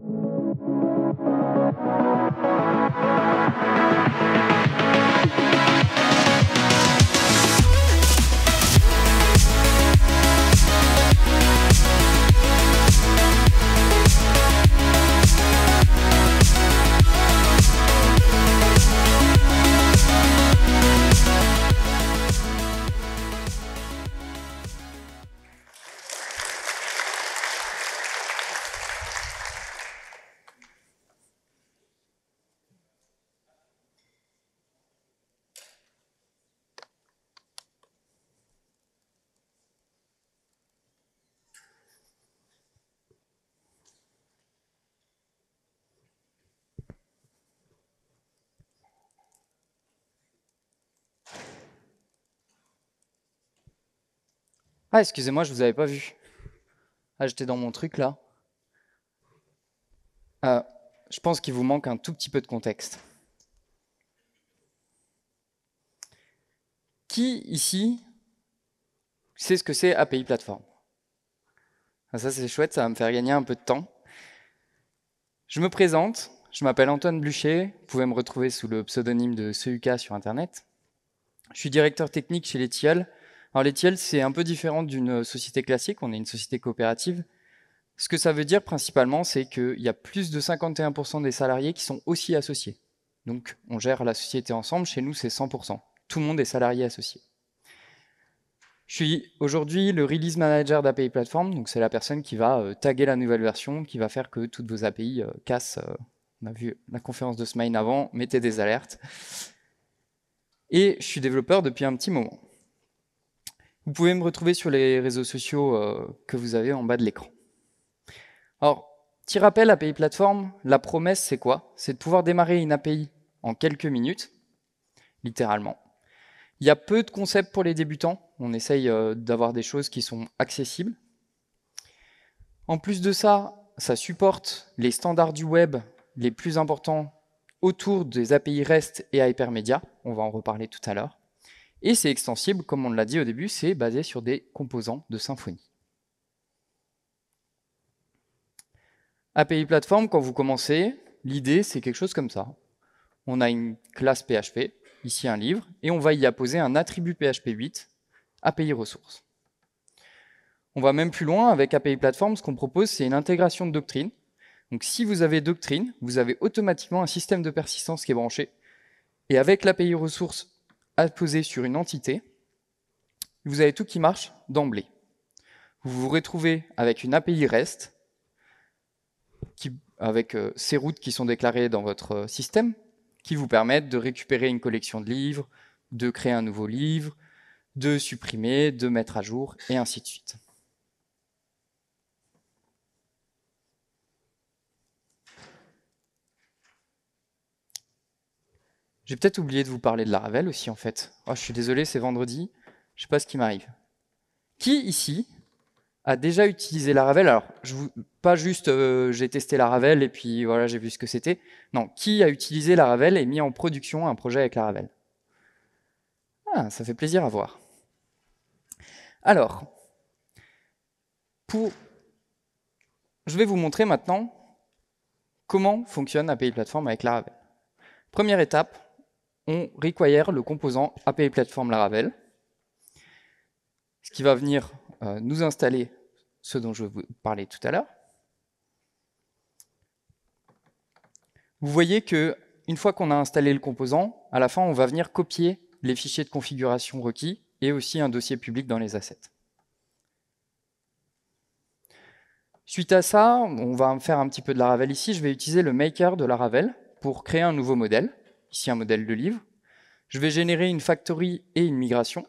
thank you Ah, excusez-moi, je vous avais pas vu. Ah, j'étais dans mon truc là. Euh, je pense qu'il vous manque un tout petit peu de contexte. Qui ici sait ce que c'est API Platform ah, Ça c'est chouette, ça va me faire gagner un peu de temps. Je me présente, je m'appelle Antoine Blucher, vous pouvez me retrouver sous le pseudonyme de CUK sur Internet. Je suis directeur technique chez les alors Letiel, c'est un peu différent d'une euh, société classique, on est une société coopérative. Ce que ça veut dire principalement, c'est qu'il y a plus de 51% des salariés qui sont aussi associés. Donc on gère la société ensemble, chez nous c'est 100%. Tout le monde est salarié associé. Je suis aujourd'hui le release manager d'API Platform, donc c'est la personne qui va euh, taguer la nouvelle version, qui va faire que toutes vos API euh, cassent. on a vu la conférence de semaine avant, mettez des alertes. Et je suis développeur depuis un petit moment. Vous pouvez me retrouver sur les réseaux sociaux euh, que vous avez en bas de l'écran. Alors, petit rappel API Platform, la promesse c'est quoi C'est de pouvoir démarrer une API en quelques minutes, littéralement. Il y a peu de concepts pour les débutants, on essaye euh, d'avoir des choses qui sont accessibles. En plus de ça, ça supporte les standards du web les plus importants autour des API REST et Hypermedia, on va en reparler tout à l'heure. Et c'est extensible, comme on l'a dit au début, c'est basé sur des composants de Symfony. API Platform, quand vous commencez, l'idée c'est quelque chose comme ça. On a une classe PHP, ici un livre, et on va y apposer un attribut PHP 8, API ressources. On va même plus loin avec API Platform, ce qu'on propose c'est une intégration de doctrine. Donc si vous avez doctrine, vous avez automatiquement un système de persistance qui est branché. Et avec l'API ressources apposé sur une entité, vous avez tout qui marche d'emblée. Vous vous retrouvez avec une API REST, avec euh, ces routes qui sont déclarées dans votre euh, système, qui vous permettent de récupérer une collection de livres, de créer un nouveau livre, de supprimer, de mettre à jour, et ainsi de suite. J'ai peut-être oublié de vous parler de la Ravel aussi, en fait. Oh, je suis désolé, c'est vendredi. Je ne sais pas ce qui m'arrive. Qui ici a déjà utilisé la Ravel Alors, je vous, pas juste euh, j'ai testé la Ravel et puis voilà, j'ai vu ce que c'était. Non, qui a utilisé la Ravel et mis en production un projet avec la Ravel Ah, ça fait plaisir à voir. Alors, pour... je vais vous montrer maintenant comment fonctionne API Platform avec la Ravel. Première étape, on require le composant API Platform Laravel, ce qui va venir euh, nous installer ce dont je vous parlais tout à l'heure. Vous voyez que une fois qu'on a installé le composant, à la fin, on va venir copier les fichiers de configuration requis et aussi un dossier public dans les assets. Suite à ça, on va faire un petit peu de Laravel ici. Je vais utiliser le maker de Laravel pour créer un nouveau modèle. Ici, un modèle de livre. Je vais générer une factory et une migration.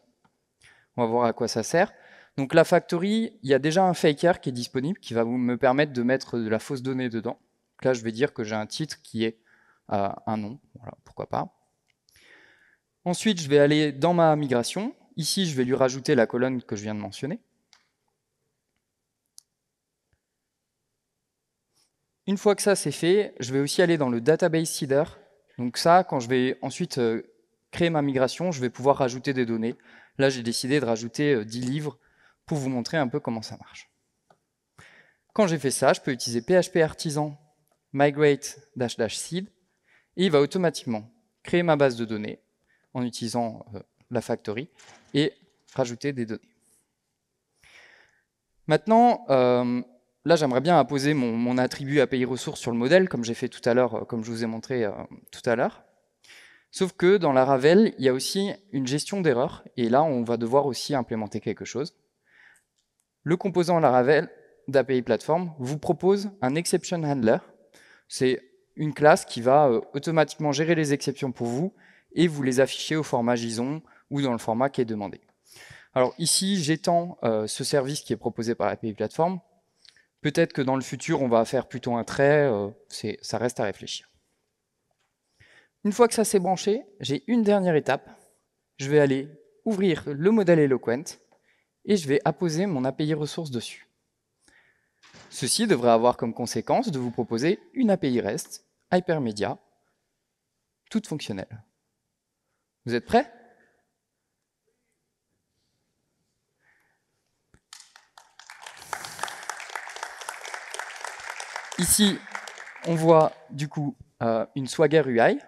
On va voir à quoi ça sert. Donc la factory, il y a déjà un faker qui est disponible qui va me permettre de mettre de la fausse donnée dedans. là, je vais dire que j'ai un titre qui est euh, un nom, voilà, pourquoi pas. Ensuite, je vais aller dans ma migration. Ici, je vais lui rajouter la colonne que je viens de mentionner. Une fois que ça c'est fait, je vais aussi aller dans le database seeder. Donc ça, quand je vais ensuite euh, créer ma migration, je vais pouvoir rajouter des données. Là, j'ai décidé de rajouter 10 euh, livres pour vous montrer un peu comment ça marche. Quand j'ai fait ça, je peux utiliser PHP artisan migrate seed et il va automatiquement créer ma base de données en utilisant euh, la factory et rajouter des données. Maintenant, euh, là j'aimerais bien apposer mon, attribut API ressources sur le modèle, comme j'ai fait tout à l'heure, comme je vous ai montré tout à l'heure. Sauf que dans la Ravel, il y a aussi une gestion d'erreur, et là, on va devoir aussi implémenter quelque chose. Le composant Laravel d'API Platform vous propose un exception handler. C'est une classe qui va euh, automatiquement gérer les exceptions pour vous et vous les afficher au format JSON ou dans le format qui est demandé. Alors ici, j'étends euh, ce service qui est proposé par API Platform. Peut-être que dans le futur, on va faire plutôt un trait, euh, ça reste à réfléchir. Une fois que ça s'est branché, j'ai une dernière étape. Je vais aller ouvrir le modèle Eloquent et je vais apposer mon API ressource dessus. Ceci devrait avoir comme conséquence de vous proposer une API REST hypermédia, toute fonctionnelle. Vous êtes prêts Ici, on voit du coup euh, une Swagger UI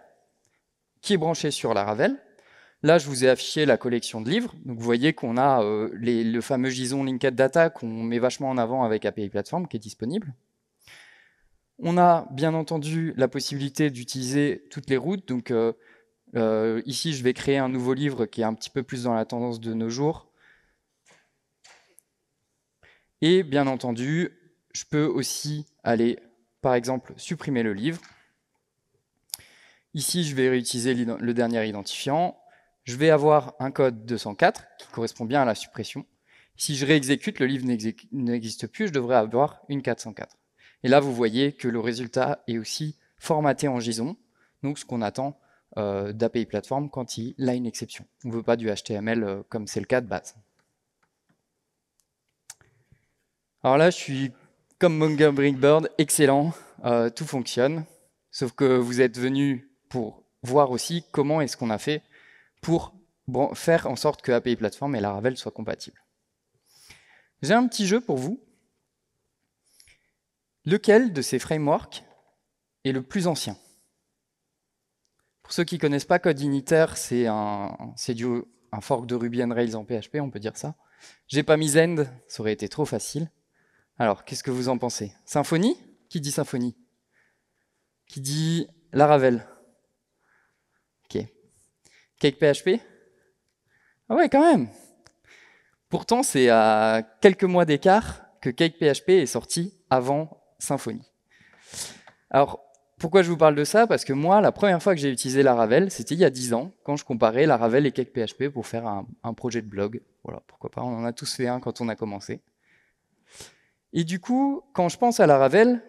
qui est branché sur la Ravel. Là, je vous ai affiché la collection de livres. Donc, vous voyez qu'on a euh, le fameux JSON Linked Data qu'on met vachement en avant avec API Platform qui est disponible. On a bien entendu la possibilité d'utiliser toutes les routes. Donc, euh, euh, ici, je vais créer un nouveau livre qui est un petit peu plus dans la tendance de nos jours. Et bien entendu, je peux aussi aller, par exemple, supprimer le livre. Ici, je vais réutiliser le dernier identifiant. Je vais avoir un code 204 qui correspond bien à la suppression. Si je réexécute, le livre n'existe plus, je devrais avoir une 404. Et là, vous voyez que le résultat est aussi formaté en JSON, donc ce qu'on attend euh, d'API Platform quand il a une exception. On ne veut pas du HTML euh, comme c'est le cas de base. Alors là, je suis comme Montgomery Bird, excellent, euh, tout fonctionne, sauf que vous êtes venu pour voir aussi comment est-ce qu'on a fait pour faire en sorte que API Platform et Laravel soient compatibles. J'ai un petit jeu pour vous. Lequel de ces frameworks est le plus ancien Pour ceux qui ne connaissent pas Code c'est un, fork de Ruby and Rails en PHP, on peut dire ça. J'ai pas mis Zend, ça aurait été trop facile. Alors, qu'est-ce que vous en pensez Symfony Qui dit Symfony Qui dit Laravel CakePHP Ah ouais, quand même Pourtant, c'est à quelques mois d'écart que CakePHP est sorti avant Symfony. Alors, pourquoi je vous parle de ça Parce que moi, la première fois que j'ai utilisé Laravel, c'était il y a 10 ans, quand je comparais Laravel et CakePHP pour faire un, projet de blog. Voilà, pourquoi pas, on en a tous fait un quand on a commencé. Et du coup, quand je pense à Laravel,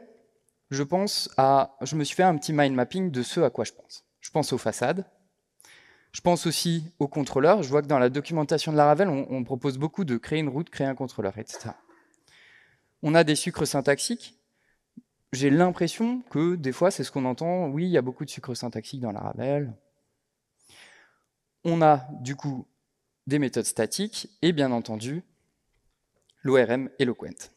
je pense à, je me suis fait un petit mind mapping de ce à quoi je pense. Je pense aux façades, je pense aussi au contrôleur, Je vois que dans la documentation de la Ravel, on, propose beaucoup de créer une route, créer un contrôleur, etc. On a des sucres syntaxiques. J'ai l'impression que des fois, c'est ce qu'on entend. Oui, il y a beaucoup de sucres syntaxiques dans la Ravel. On a du coup des méthodes statiques et bien entendu l'ORM Eloquent.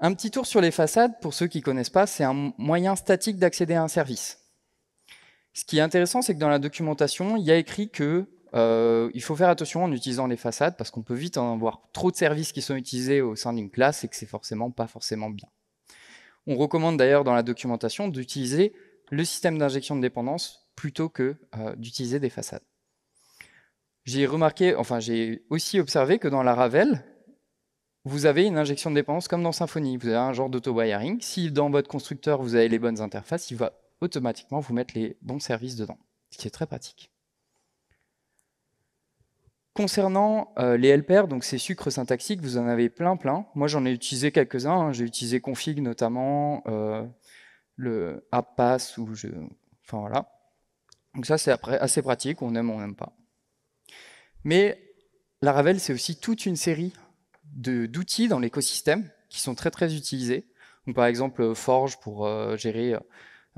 Un petit tour sur les façades, pour ceux qui ne connaissent pas, c'est un moyen statique d'accéder à un service. Ce qui est intéressant, c'est que dans la documentation, il y a écrit qu'il euh, faut faire attention en utilisant les façades parce qu'on peut vite en avoir trop de services qui sont utilisés au sein d'une classe et que c'est forcément pas forcément bien. On recommande d'ailleurs dans la documentation d'utiliser le système d'injection de dépendance plutôt que euh, d'utiliser des façades. J'ai remarqué, enfin j'ai aussi observé que dans la Ravel, vous avez une injection de dépendance comme dans Symfony. Vous avez un genre d'auto-wiring. Si dans votre constructeur vous avez les bonnes interfaces, il va automatiquement vous mettre les bons services dedans, ce qui est très pratique. Concernant euh, les LPR, donc ces sucres syntaxiques, vous en avez plein plein. Moi j'en ai utilisé quelques-uns, hein. j'ai utilisé config notamment, euh, le AppPass, ou je... enfin voilà. Donc ça c'est assez pratique, on aime ou on n'aime pas. Mais la Ravel c'est aussi toute une série d'outils dans l'écosystème qui sont très très utilisés. Donc, par exemple Forge pour euh, gérer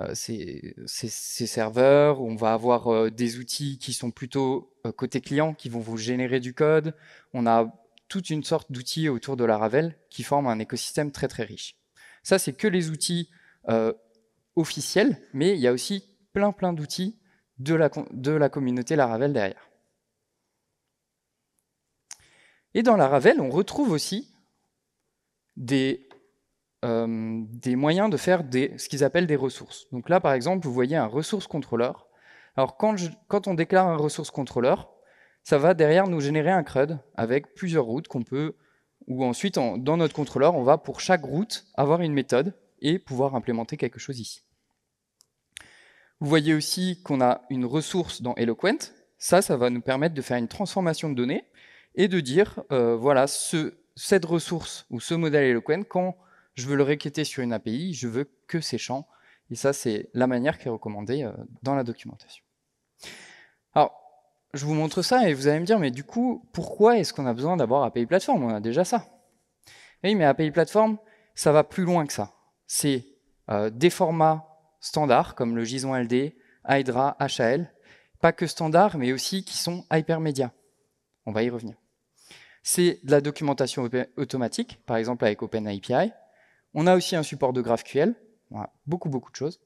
euh, ces, serveurs, on va avoir euh, des outils qui sont plutôt euh, côté client, qui vont vous générer du code. On a toute une sorte d'outils autour de la Ravel qui forment un écosystème très très riche. Ça, c'est que les outils officiels, mais il y a aussi plein plein d'outils de la, de la communauté Laravel derrière. Et dans Laravel, on retrouve aussi des euh, des moyens de faire des, ce qu'ils appellent des ressources. Donc là, par exemple, vous voyez un ressource contrôleur. Alors quand, on déclare un ressource contrôleur, ça va derrière nous générer un CRUD avec plusieurs routes qu'on peut, ou ensuite dans notre contrôleur, on va pour chaque route avoir une méthode et pouvoir implémenter quelque chose ici. Vous voyez aussi qu'on a une ressource dans Eloquent. Ça, ça va nous permettre de faire une transformation de données et de dire, euh, voilà, cette ressource ou ce modèle Eloquent, quand je veux le requêter sur une API, je veux que ces champs. Et ça, c'est la manière qui est recommandée euh, dans la documentation. Alors, je vous montre ça et vous allez me dire, mais du coup, pourquoi est-ce qu'on a besoin d'avoir API Platform On a déjà ça. Oui, mais API Platform, ça va plus loin que ça. C'est euh, des formats standards comme le JSON LD, Hydra, HAL, pas que standards, mais aussi qui sont hypermédia. On va y revenir. C'est de la documentation automatique, par exemple avec OpenAPI, on a aussi un support de GraphQL, beaucoup beaucoup de choses.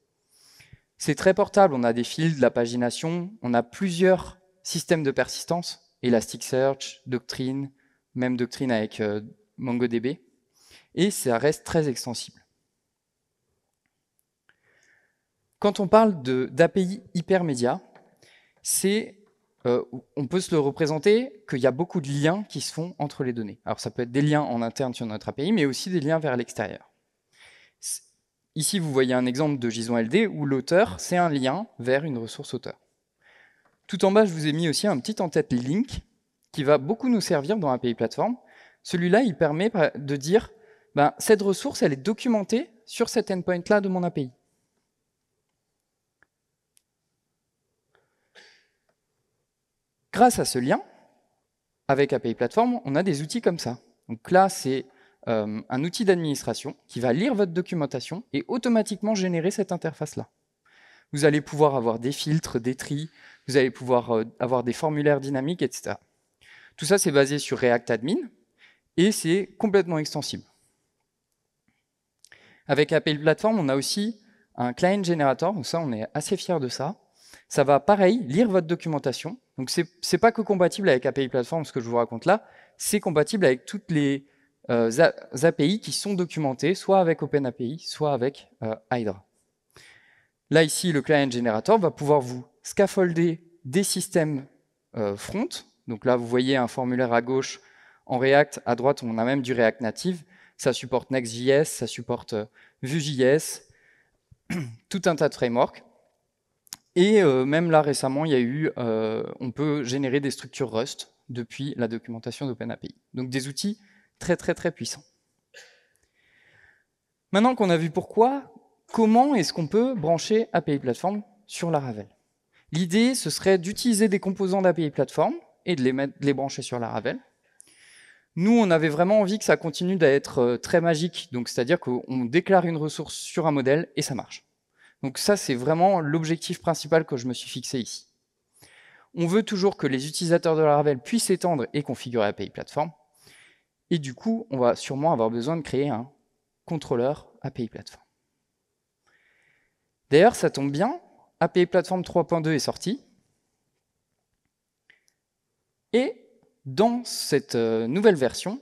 C'est très portable, on a des fils, de la pagination, on a plusieurs systèmes de persistance, Elasticsearch, Doctrine, même Doctrine avec euh, MongoDB, et ça reste très extensible. Quand on parle d'API hypermédia, c'est euh, on peut se le représenter qu'il y a beaucoup de liens qui se font entre les données. Alors ça peut être des liens en interne sur notre API, mais aussi des liens vers l'extérieur. Ici, vous voyez un exemple de JSON LD où l'auteur, c'est un lien vers une ressource auteur. Tout en bas, je vous ai mis aussi un petit en-tête link qui va beaucoup nous servir dans API Platform. Celui-là, il permet de dire ben, cette ressource, elle est documentée sur cet endpoint-là de mon API. Grâce à ce lien, avec API Platform, on a des outils comme ça. Donc là, c'est euh, un outil d'administration qui va lire votre documentation et automatiquement générer cette interface-là. Vous allez pouvoir avoir des filtres, des tris, vous allez pouvoir euh, avoir des formulaires dynamiques, etc. Tout ça, c'est basé sur React Admin et c'est complètement extensible. Avec API Platform, on a aussi un client generator, donc ça, on est assez fier de ça. Ça va, pareil, lire votre documentation. Donc, c'est n'est pas que compatible avec API Platform, ce que je vous raconte là, c'est compatible avec toutes les euh, API qui sont documentées soit avec OpenAPI, soit avec euh, Hydra. Là, ici, le client generator va pouvoir vous scaffolder des systèmes euh, front. Donc là, vous voyez un formulaire à gauche en React, à droite, on a même du React Native. Ça supporte Next.js, ça supporte Vue.js, tout un tas de frameworks. Et même là, récemment, il y a eu, on peut générer des structures Rust depuis la documentation d'OpenAPI. Donc des outils très très très puissant. Maintenant qu'on a vu pourquoi, comment est-ce qu'on peut brancher API Platform sur la Ravel L'idée, ce serait d'utiliser des composants d'API Platform et de les, brancher sur la Ravel. Nous, on avait vraiment envie que ça continue d'être euh, très magique, donc c'est-à-dire qu'on déclare une ressource sur un modèle et ça marche. Donc ça, c'est vraiment l'objectif principal que je me suis fixé ici. On veut toujours que les utilisateurs de la Ravel puissent étendre et configurer API Platform, et du coup, on va sûrement avoir besoin de créer un contrôleur API Platform. D'ailleurs, ça tombe bien, API Platform 3.2 est sorti. Et dans cette euh, nouvelle version,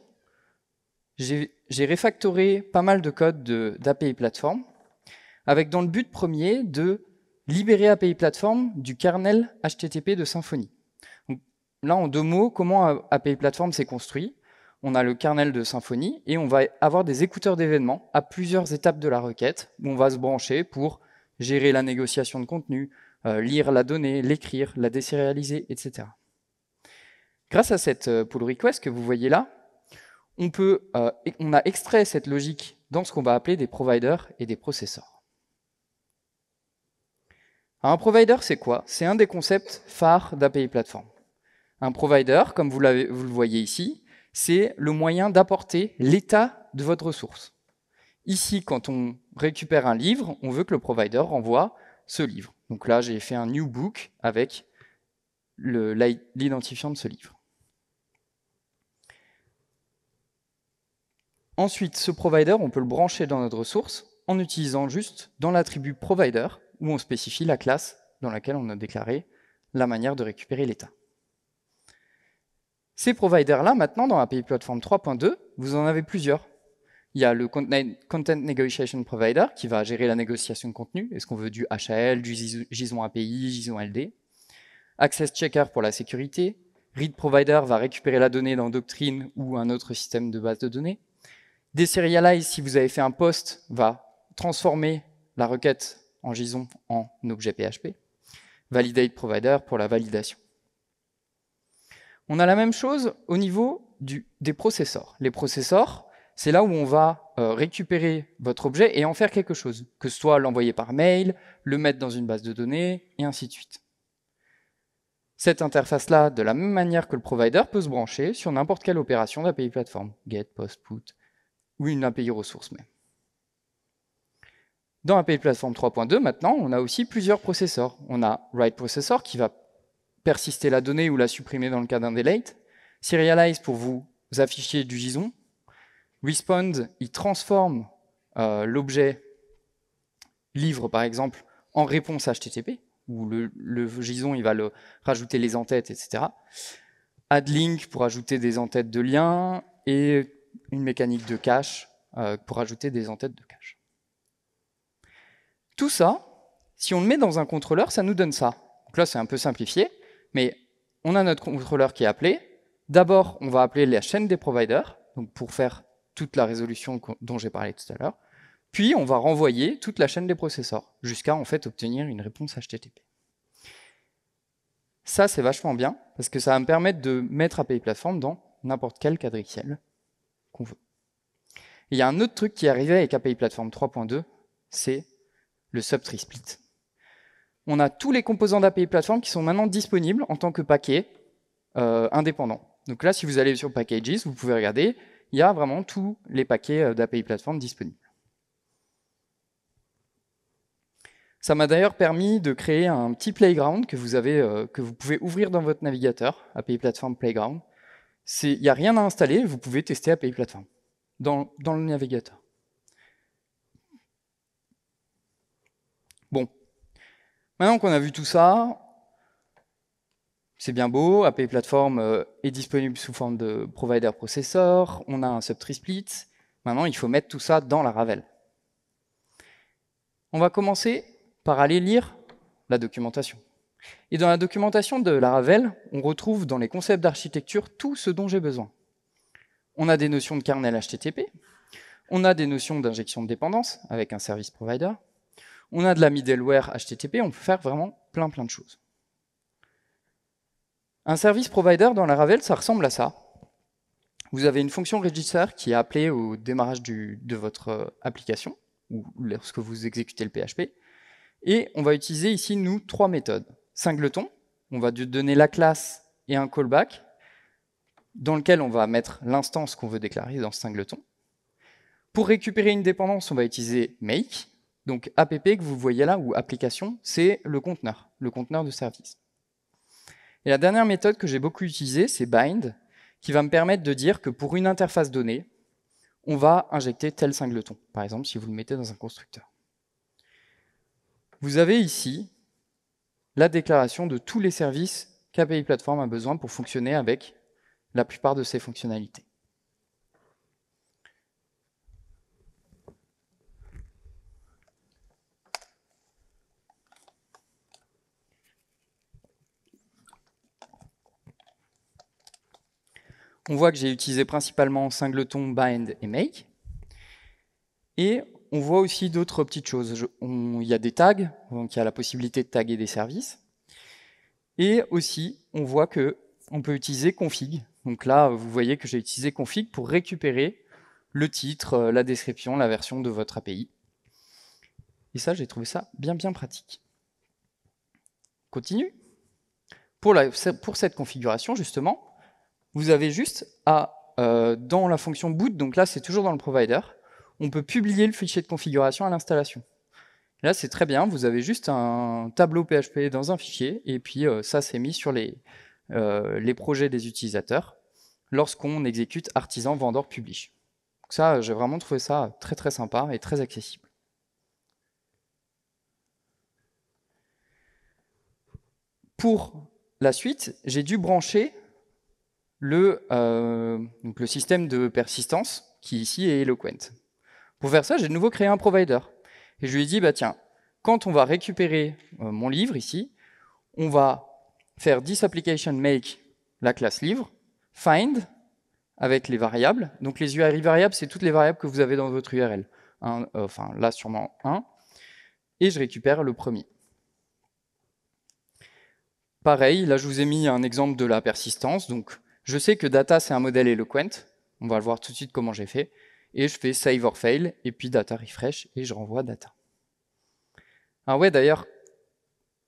j'ai réfactoré pas mal de codes d'API Platform, avec dans le but premier de libérer API Platform du kernel HTTP de Symfony. là, en deux mots, comment API Platform s'est construit on a le kernel de Symfony et on va avoir des écouteurs d'événements à plusieurs étapes de la requête où on va se brancher pour gérer la négociation de contenu, euh, lire la donnée, l'écrire, la désérialiser, etc. Grâce à cette euh, pull request que vous voyez là, on, peut, euh, on a extrait cette logique dans ce qu'on va appeler des providers et des processeurs. un provider, c'est quoi C'est un des concepts phares d'API Platform. Un provider, comme vous, vous le voyez ici, c'est le moyen d'apporter l'état de votre ressource. Ici, quand on récupère un livre, on veut que le provider renvoie ce livre. Donc là, j'ai fait un new book avec l'identifiant de ce livre. Ensuite, ce provider, on peut le brancher dans notre ressource en utilisant juste dans l'attribut provider où on spécifie la classe dans laquelle on a déclaré la manière de récupérer l'état. Ces providers-là, maintenant, dans API Platform 3.2, vous en avez plusieurs. Il y a le Content Negotiation Provider qui va gérer la négociation de contenu. Est-ce qu'on veut du HAL, du JSON API, JSON LD Access Checker pour la sécurité. Read Provider va récupérer la donnée dans Doctrine ou un autre système de base de données. Deserialize, si vous avez fait un post, va transformer la requête en JSON en objet PHP. Validate Provider pour la validation. On a la même chose au niveau du, des processeurs. Les processeurs, c'est là où on va euh, récupérer votre objet et en faire quelque chose, que ce soit l'envoyer par mail, le mettre dans une base de données, et ainsi de suite. Cette interface-là, de la même manière que le provider, peut se brancher sur n'importe quelle opération d'API plateforme, get, post, put, ou une API ressource même. Dans API Platform 3.2, maintenant, on a aussi plusieurs processeurs. On a Write Processor qui va persister la donnée ou la supprimer dans le cas d'un delete. Serialize pour vous afficher du JSON. Respond, il transforme euh, l'objet livre, par exemple, en réponse HTTP, où le, JSON, il va le, rajouter les entêtes, etc. Add link pour ajouter des entêtes de liens et une mécanique de cache euh, pour ajouter des entêtes de cache. Tout ça, si on le met dans un contrôleur, ça nous donne ça. Donc là, c'est un peu simplifié. Mais on a notre contrôleur qui est appelé. D'abord, on va appeler la chaîne des providers, donc pour faire toute la résolution dont j'ai parlé tout à l'heure. Puis, on va renvoyer toute la chaîne des processeurs jusqu'à en fait obtenir une réponse HTTP. Ça, c'est vachement bien parce que ça va me permettre de mettre API Platform dans n'importe quel quadriciel qu'on veut. Il y a un autre truc qui est arrivé avec API Platform 3.2, c'est le subtree split on a tous les composants d'API Platform qui sont maintenant disponibles en tant que paquet indépendants. Euh, indépendant. Donc là, si vous allez sur Packages, vous pouvez regarder, il y a vraiment tous les paquets euh, d'API Platform disponibles. Ça m'a d'ailleurs permis de créer un petit playground que vous, euh, pouvez ouvrir dans votre navigateur, API Platform Playground. Il n'y a rien à installer, vous pouvez tester API Platform dans le navigateur. Bon, Maintenant qu'on a vu tout ça, c'est bien beau, API Platform euh, est disponible sous forme de provider processor, on a un subtree split, maintenant il faut mettre tout ça dans la Ravel. On va commencer par aller lire la documentation. Et dans la documentation de la Ravel, on retrouve dans les concepts d'architecture tout ce dont j'ai besoin. On a des notions de kernel HTTP, on a des notions d'injection de dépendance avec un service provider, on a de la middleware HTTP, on peut faire vraiment plein plein de choses. Un service provider dans la Ravel, ça ressemble à ça. Vous avez une fonction register qui est appelée au démarrage de votre euh, application, ou lorsque vous exécutez le PHP, et on va utiliser ici, nous, trois méthodes. Singleton, on va donner la classe et un callback, dans lequel on va mettre l'instance qu'on veut déclarer dans singleton. Pour récupérer une dépendance, on va utiliser make, donc app que vous voyez là, ou application, c'est le conteneur, le conteneur de service. Et la dernière méthode que j'ai beaucoup utilisée, c'est bind, qui va me permettre de dire que pour une interface donnée, on va injecter tel singleton, par exemple si vous le mettez dans un constructeur. Vous avez ici la déclaration de tous les services qu'API Platform a besoin pour fonctionner avec la plupart de ses fonctionnalités. on voit que j'ai utilisé principalement singleton, bind et make. Et on voit aussi d'autres petites choses. Il y a des tags, donc il y a la possibilité de taguer des services. Et aussi, on voit que on peut utiliser config. Donc là, vous voyez que j'ai utilisé config pour récupérer le titre, euh, la description, la version de votre API. Et ça, j'ai trouvé ça bien bien pratique. Continue. Pour, pour cette configuration, justement, vous avez juste à, euh, dans la fonction boot, donc là c'est toujours dans le provider, on peut publier le fichier de configuration à l'installation. Là c'est très bien, vous avez juste un tableau PHP dans un fichier, et puis euh, ça c'est mis sur les, euh, les projets des utilisateurs lorsqu'on exécute artisan vendeur publish. ça, j'ai vraiment trouvé ça très très sympa et très accessible. Pour la suite, j'ai dû brancher le, euh, le système de persistance, qui ici est Eloquent. Pour faire ça, j'ai de nouveau créé un provider. Et je lui ai dit, bah tiens, quand on va récupérer euh, mon livre ici, on va faire application make la classe livre, find avec les variables. Donc les URI variables, c'est toutes les variables que vous avez dans votre URL. Euh, enfin, là sûrement un. Et je récupère le premier. Pareil, là je vous ai mis un exemple de la persistance. Donc je sais que data, c'est un modèle éloquent. On va voir tout de suite comment j'ai fait. Et je fais save or fail, et puis data refresh, et je renvoie data. Ah ouais, d'ailleurs,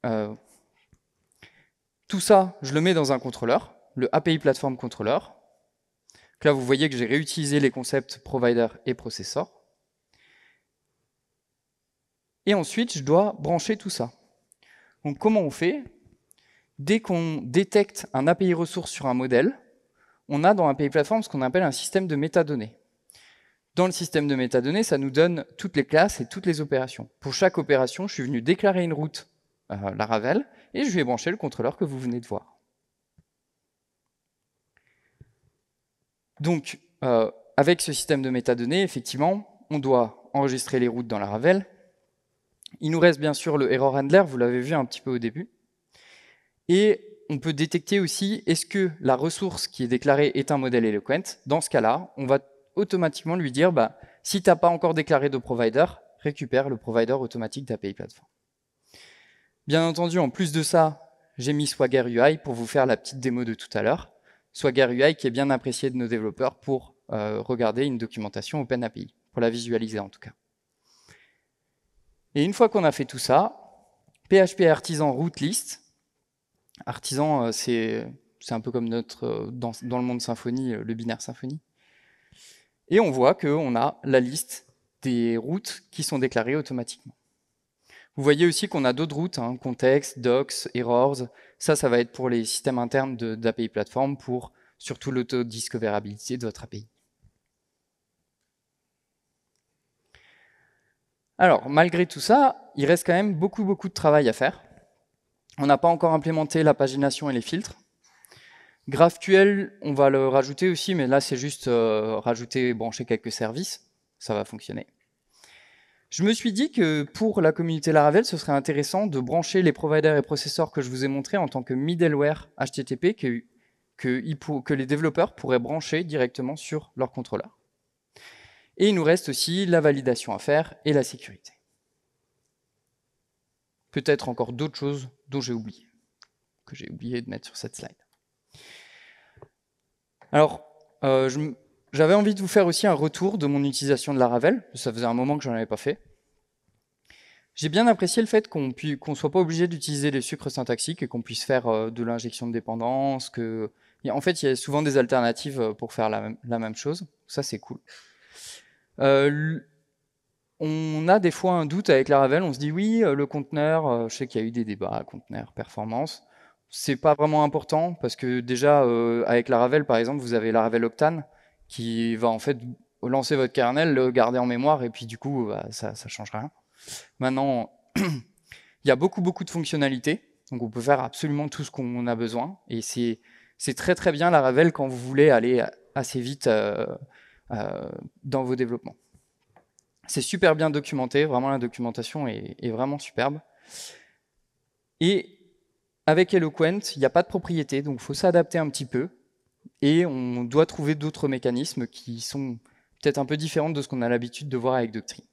euh, tout ça, je le mets dans un contrôleur, le API Platform Controller. là, vous voyez que j'ai réutilisé les concepts provider et processor. Et ensuite, je dois brancher tout ça. Donc comment on fait Dès qu'on détecte un API ressource sur un modèle, on a dans API Platform ce qu'on appelle un système de métadonnées. Dans le système de métadonnées, ça nous donne toutes les classes et toutes les opérations. Pour chaque opération, je suis venu déclarer une route la Ravel, et je vais brancher le contrôleur que vous venez de voir. Donc, euh, avec ce système de métadonnées, effectivement, on doit enregistrer les routes dans la Ravel. Il nous reste bien sûr le error handler, vous l'avez vu un petit peu au début. Et on peut détecter aussi est-ce que la ressource qui est déclarée est un modèle Eloquent. Dans ce cas-là, on va automatiquement lui dire bah, si tu n'as pas encore déclaré de provider, récupère le provider automatique d'API Platform. Bien entendu, en plus de ça, j'ai mis Swagger UI pour vous faire la petite démo de tout à l'heure. Swagger UI qui est bien apprécié de nos développeurs pour euh, regarder une documentation OpenAPI, pour la visualiser en tout cas. Et une fois qu'on a fait tout ça, PHP Artisan Route List, Artisan, euh, c'est un peu comme notre, euh, dans, le monde symphonie, euh, le binaire symphonie. Et on voit qu'on a la liste des routes qui sont déclarées automatiquement. Vous voyez aussi qu'on a d'autres routes, hein, context, contexte, docs, errors. Ça, ça va être pour les systèmes internes d'API Platform, pour surtout l'autodiscoverabilité de votre API. Alors, malgré tout ça, il reste quand même beaucoup, beaucoup de travail à faire. On n'a pas encore implémenté la pagination et les filtres. GraphQL, on va le rajouter aussi, mais là c'est juste euh, rajouter et brancher quelques services, ça va fonctionner. Je me suis dit que pour la communauté Laravel, ce serait intéressant de brancher les providers et processeurs que je vous ai montrés en tant que middleware HTTP que, que les développeurs pourraient brancher directement sur leur contrôleur. Et il nous reste aussi la validation à faire et la sécurité peut-être encore d'autres choses dont j'ai oublié, que j'ai oublié de mettre sur cette slide. Alors, euh, j'avais envie de vous faire aussi un retour de mon utilisation de la Ravel, ça faisait un moment que je n'en avais pas fait. J'ai bien apprécié le fait qu'on ne soit pas obligé d'utiliser les sucres syntaxiques et qu'on puisse faire euh, de l'injection de dépendance, que... En fait, il y a souvent des alternatives euh, pour faire la même, chose. Ça, c'est cool on a des fois un doute avec Laravel, on se dit oui, euh, le conteneur, euh, je sais qu'il y a eu des débats, conteneur, performance, c'est pas vraiment important parce que déjà euh, avec avec Laravel par exemple, vous avez Laravel Octane qui va en fait lancer votre kernel, le garder en mémoire et puis du coup bah, ça, ça change rien. Maintenant, il y a beaucoup beaucoup de fonctionnalités, donc on peut faire absolument tout ce qu'on a besoin et c'est très très bien Laravel quand vous voulez aller assez vite dans vos développements. C'est super bien documenté, vraiment la documentation est, vraiment superbe. Et avec Eloquent, il n'y a pas de propriété, donc il faut s'adapter un petit peu. Et on doit trouver d'autres mécanismes qui sont peut-être un peu différents de ce qu'on a l'habitude de voir avec Doctrine.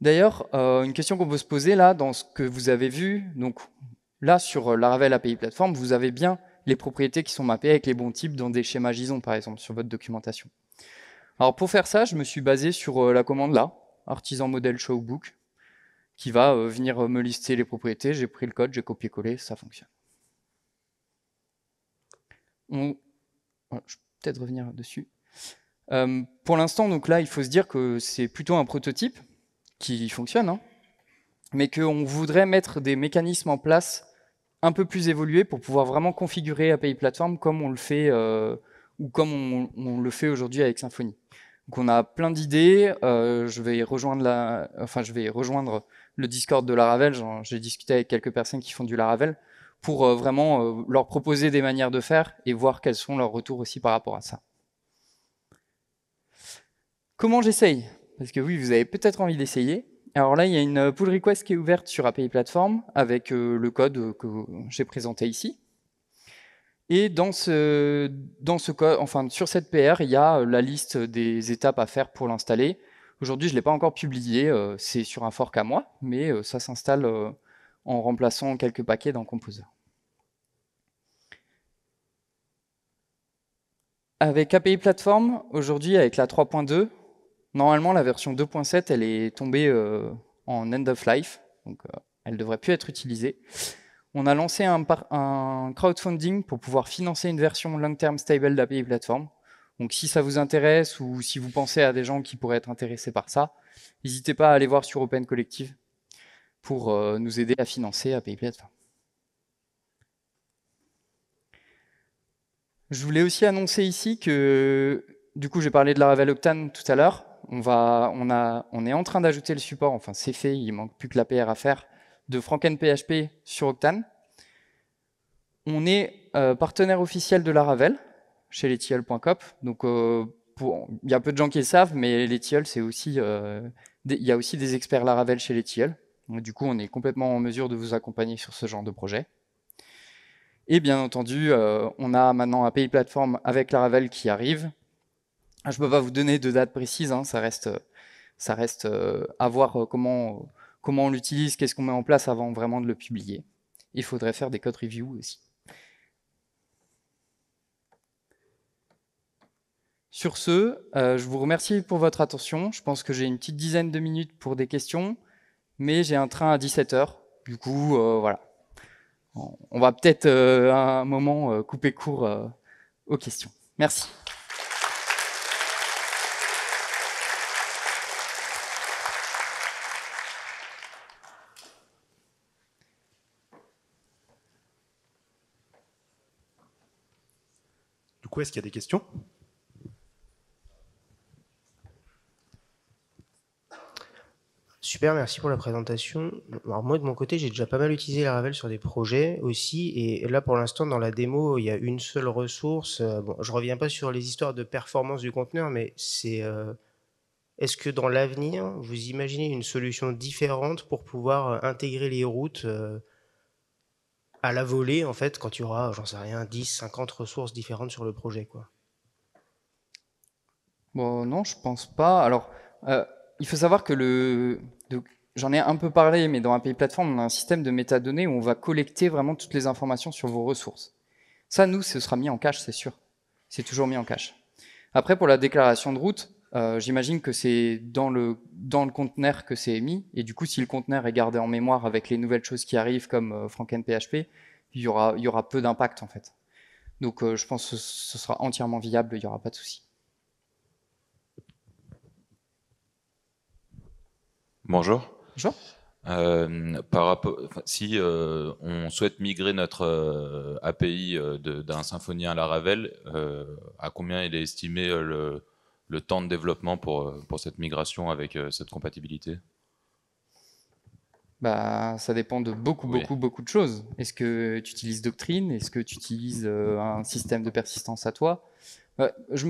D'ailleurs, euh, une question qu'on peut se poser là, dans ce que vous avez vu, donc là sur euh, Laravel API Platform, vous avez bien les propriétés qui sont mappées avec les bons types dans des schémas JSON par exemple sur votre documentation. Alors pour faire ça, je me suis basé sur euh, la commande là, artisan modèle showbook, qui va euh, venir euh, me lister les propriétés. J'ai pris le code, j'ai copié-collé, ça fonctionne. Je peut-être revenir dessus. pour l'instant, donc là, il faut se dire que c'est plutôt un prototype qui fonctionne, hein, mais qu'on voudrait mettre des mécanismes en place un peu plus évolués pour pouvoir vraiment configurer API Platform comme on le fait ou comme on, le fait aujourd'hui avec Symfony. Donc on a plein d'idées. Euh, je vais rejoindre le Discord de Laravel. J'ai discuté avec quelques personnes qui font du Laravel pour euh, vraiment euh, leur proposer des manières de faire et voir quels sont leurs retours aussi par rapport à ça. Comment j'essaye Parce que oui, vous avez peut-être envie d'essayer. Alors là, il y a une pull request qui est ouverte sur API Platform avec le code que j'ai présenté ici. Et dans ce, dans ce enfin, sur cette PR, il y a euh, la liste des étapes à faire pour l'installer. Aujourd'hui, je ne l'ai pas encore publié, euh, c'est sur un fork à moi, mais euh, ça s'installe en remplaçant quelques paquets dans Composer. Avec API Platform, aujourd'hui, avec la 3.2, normalement, la version 2.7, elle est tombée en end of life, donc elle ne devrait plus être utilisée on a lancé un, crowdfunding pour pouvoir financer une version long-term stable d'API Platform. Donc si ça vous intéresse ou si vous pensez à des gens qui pourraient être intéressés par ça, n'hésitez pas à aller voir sur Open Collective pour euh, nous aider à financer API Platform. Je voulais aussi annoncer ici que, du coup, j'ai parlé de la Ravel Octane tout à l'heure. On, va, on, a, on est en train d'ajouter le support, enfin c'est fait, il manque plus que l'APR à faire de FrankenPHP sur Octane. On est euh, partenaire officiel de Laravel chez letiel.com. Donc, euh, il y a peu de gens qui le savent, mais letiel, c'est aussi, euh, il y a aussi des experts Laravel chez letiel. du coup, on est complètement en mesure de vous accompagner sur ce genre de projet. Et bien entendu, on a maintenant API Platform avec Laravel qui arrive. Ah, je ne peux pas vous donner de date précise, hein. ça reste, ça reste à voir comment comment on l'utilise, qu'est-ce qu'on met en place avant vraiment de le publier. Il faudrait faire des code reviews aussi. Sur ce, euh, je vous remercie pour votre attention. Je pense que j'ai une petite dizaine de minutes pour des questions, mais j'ai un train à 17h. Du coup, euh, voilà. On va peut-être euh, un moment couper court aux questions. Merci. est-ce qu'il y a des questions Super, merci pour la présentation. Alors moi, de mon côté, j'ai déjà pas mal utilisé la Ravel sur des projets aussi. Et là, pour l'instant, dans la démo, il y a une seule ressource. Euh, bon, je reviens pas sur les histoires de performance du conteneur, mais c'est... Euh, est-ce que dans l'avenir, vous imaginez une solution différente pour pouvoir intégrer les routes euh, à la volée, en fait, quand tu auras, j'en sais rien, 10, 50 ressources différentes sur le projet, quoi. Bon, non, je pense pas. Alors, euh, il faut savoir que le... J'en ai un peu parlé, mais dans API Platform, on a un système de métadonnées où on va collecter vraiment toutes les informations sur vos ressources. Ça, nous, ce sera mis en cache, c'est sûr. C'est toujours mis en cache. Après, pour la déclaration de route, euh, j'imagine que c'est dans le, dans le conteneur que c'est émis. Et du coup, si le conteneur est gardé en mémoire avec les nouvelles choses qui arrivent, comme euh, FrankenPHP, il y aura, il y aura peu d'impact en fait. Donc euh, je pense que ce sera entièrement viable, il n'y aura pas de souci. Bonjour. Bonjour. par rapport, si on souhaite migrer notre API d'un Symfony à la Laravel, à combien il est estimé le, le temps de développement pour, euh, pour cette migration avec euh, cette compatibilité bah, ça dépend de beaucoup, beaucoup, beaucoup de choses. Est-ce que tu utilises Doctrine Est-ce que tu utilises euh, un système de persistance à toi bah, je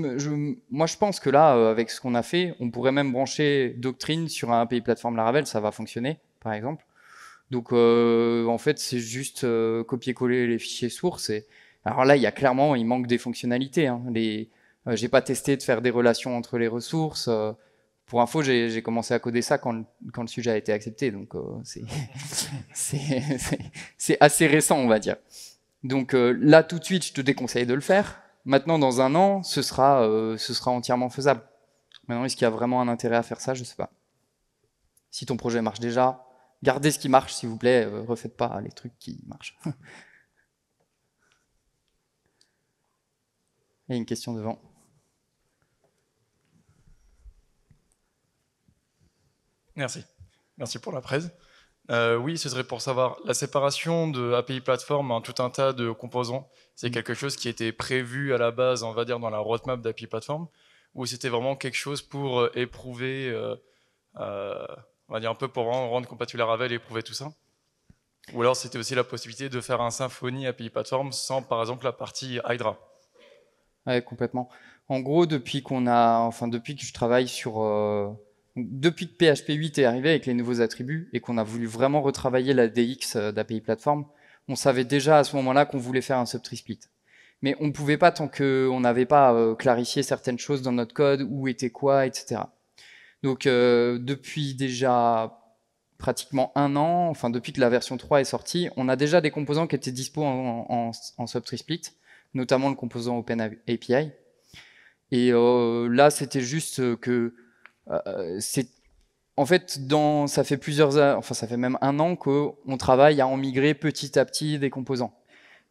moi, je pense que là, avec ce qu'on a fait, on pourrait même brancher Doctrine sur un API plateforme Laravel, ça va fonctionner, par exemple. Donc, en fait, c'est juste copier-coller les fichiers sources. Alors là, il y a clairement, il manque des fonctionnalités. Hein. Les, euh, j'ai pas testé de faire des relations entre les ressources. Euh, pour info, j'ai commencé à coder ça quand, le sujet a été accepté, donc euh, c'est assez récent, on va dire. Donc là, tout de suite, je te déconseille de le faire. Maintenant, dans un an, ce sera, ce sera entièrement faisable. Maintenant, est-ce qu'il y a vraiment un intérêt à faire ça Je ne sais pas. Si ton projet marche déjà, gardez ce qui marche, s'il vous plaît. Euh, refaites pas les trucs qui marchent. Il y a une question devant. Merci. Merci pour la presse. Euh, oui, ce serait pour savoir la séparation de API Platform en tout un tas de composants. C'est mm. quelque chose qui était prévu à la base, on va dire, dans la roadmap d'API Platform, ou c'était vraiment quelque chose pour euh, éprouver, euh, euh, on va dire un peu pour rendre, compatible à Ravel et éprouver tout ça. Ou alors c'était aussi la possibilité de faire un Symfony API Platform sans, par exemple, la partie Hydra. Oui, complètement. En gros, depuis qu'on a, enfin, depuis que je travaille sur euh, depuis que PHP 8 est arrivé avec les nouveaux attributs et qu'on a voulu vraiment retravailler la DX euh, d'API Platform, on savait déjà à ce moment-là qu'on voulait faire un subtree split. Mais on ne pouvait pas tant qu'on n'avait pas euh, clarifié certaines choses dans notre code, où était quoi, etc. Donc euh, depuis déjà pratiquement un an, enfin depuis que la version 3 est sortie, on a déjà des composants qui étaient dispo en, en, subtree split, notamment le composant OpenAPI. Et là, c'était juste que euh, c'est en fait, dans, ça fait plusieurs, enfin ça fait même un an qu'on travaille à en migrer petit à petit des composants.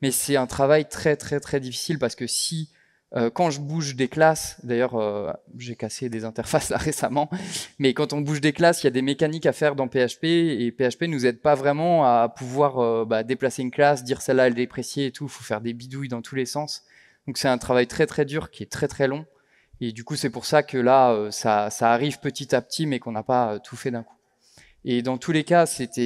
Mais c'est un travail très très très difficile parce que si euh, quand je bouge des classes, d'ailleurs euh, j'ai cassé des interfaces là récemment, mais quand on bouge des classes, il y a des mécaniques à faire dans PHP et PHP nous aide pas vraiment à pouvoir bah, déplacer une classe, dire celle-là elle est et tout. Il faut faire des bidouilles dans tous les sens. Donc c'est un travail très très dur qui est très très long et du coup, c'est pour ça que là, euh, ça, arrive petit à petit, mais qu'on n'a pas euh, tout fait d'un coup. Et dans tous les cas, c'était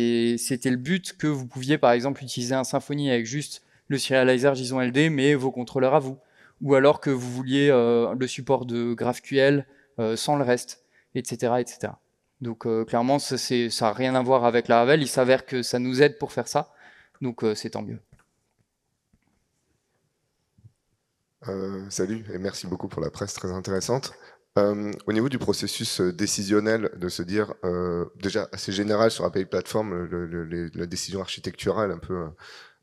le but que vous pouviez, par exemple, utiliser un Symfony avec juste le serializer JSON LD, mais vos contrôleurs à vous. Ou alors que vous vouliez euh, le support de GraphQL sans le reste, etc. etc. Donc clairement, ça n'a rien à voir avec la Ravel. Il s'avère que ça nous aide pour faire ça. Donc c'est tant mieux. Euh, salut et merci beaucoup pour la presse très intéressante. Euh, au niveau du processus euh, décisionnel, de se dire, déjà assez général sur API Platform, la décision architecturale, un peu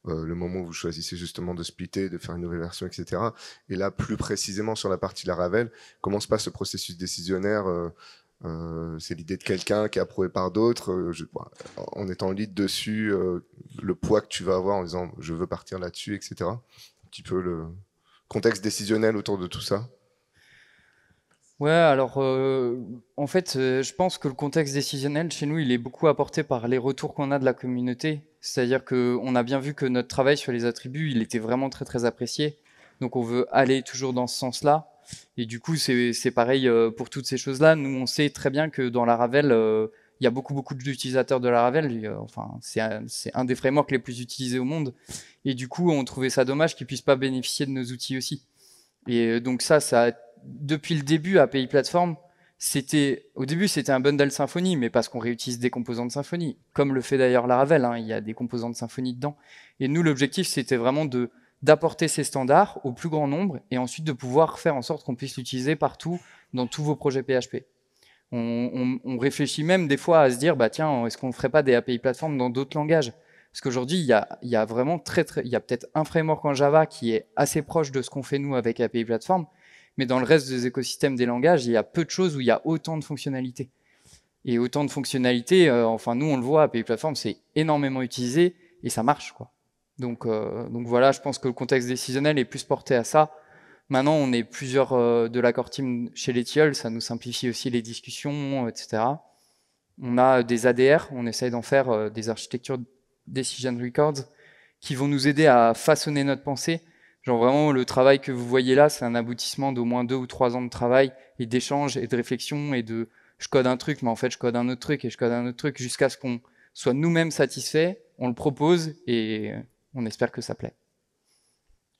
le moment où vous choisissez justement de splitter, de faire une nouvelle version, etc. Et là, plus précisément sur la partie Ravel, comment se passe ce processus décisionnaire c'est l'idée de quelqu'un qui est approuvé par d'autres. Bah, en étant lead dessus, le poids que tu vas avoir en disant je veux partir là-dessus, etc. Un petit peu le, contexte décisionnel autour de tout ça Ouais, alors euh, en fait, euh, je pense que le contexte décisionnel chez nous, il est beaucoup apporté par les retours qu'on a de la communauté. C'est-à-dire qu'on a bien vu que notre travail sur les attributs, il était vraiment très très apprécié. Donc on veut aller toujours dans ce sens-là. Et du coup, c'est pareil euh, pour toutes ces choses-là. Nous, on sait très bien que dans la Ravel, il y a beaucoup, beaucoup d'utilisateurs de Laravel. Euh, enfin, c'est un, des frameworks les plus utilisés au monde. Et du coup, on trouvait ça dommage qu'ils puissent pas bénéficier de nos outils aussi. Et euh, donc ça, ça depuis le début, API Platform, c'était au début c'était un bundle Symfony, mais parce qu'on réutilise des composants de Symfony, comme le fait d'ailleurs Laravel. Hein, il y a des composants de Symfony dedans. Et nous, l'objectif, c'était vraiment de d'apporter ces standards au plus grand nombre et ensuite de pouvoir faire en sorte qu'on puisse l'utiliser partout dans tous vos projets PHP. On, réfléchit même des fois à se dire, bah tiens, est-ce qu'on ne ferait pas des API plateformes dans d'autres langages Parce qu'aujourd'hui, il y a, vraiment très, il y a peut-être un framework en Java qui est assez proche de ce qu'on fait nous avec API plateforme, mais dans le reste des écosystèmes des langages, il y a peu de choses où il y a autant de fonctionnalités. Et autant de fonctionnalités, euh, enfin nous on le voit, API plateforme c'est énormément utilisé et ça marche euh, donc voilà, je pense que le contexte décisionnel est plus porté à ça Maintenant, on est plusieurs euh, de l'accord team chez les ça nous simplifie aussi les discussions, etc. On a euh, des ADR, on essaye d'en faire euh, des architectures Decision Records qui vont nous aider à façonner notre pensée. Genre vraiment, le travail que vous voyez là, c'est un aboutissement d'au moins deux ou trois ans de travail et d'échanges et de réflexion et de je code un truc, mais en fait je code un autre truc et je code un autre truc jusqu'à ce qu'on soit nous-mêmes satisfaits, on le propose et on espère que ça plaît.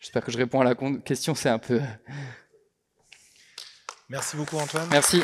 J'espère que je réponds à la question, c'est un peu... Merci beaucoup Antoine. Merci.